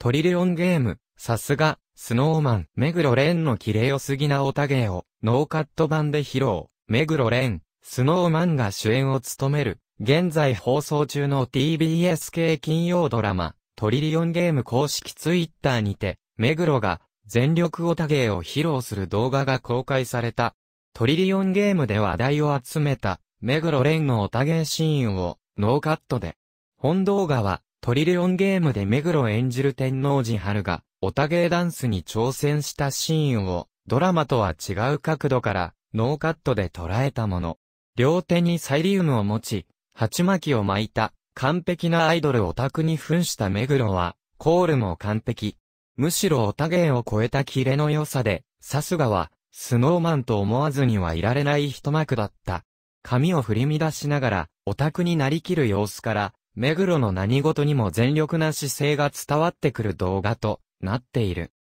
トリリオンゲーム、さすが、スノーマン、目黒蓮の綺麗よすぎなオタ芸を、ノーカット版で披露。目黒蓮、スノーマンが主演を務める、現在放送中の TBS 系金曜ドラマ、トリリオンゲーム公式ツイッターにて、目黒が、全力オタゲを披露する動画が公開された。トリリオンゲームで話題を集めた、目黒蓮のオタゲシーンを、ノーカットで。本動画は、トリリオンゲームで目黒演じる天王寺春が、オタ芸ダンスに挑戦したシーンを、ドラマとは違う角度から、ノーカットで捉えたもの。両手にサイリウムを持ち、鉢巻きを巻いた、完璧なアイドルオタクに扮した目黒は、コールも完璧。むしろオタ芸を超えたキレの良さで、さすがは、スノーマンと思わずにはいられない一幕だった。髪を振り乱しながら、オタクになりきる様子から、目黒の何事にも全力な姿勢が伝わってくる動画となっている。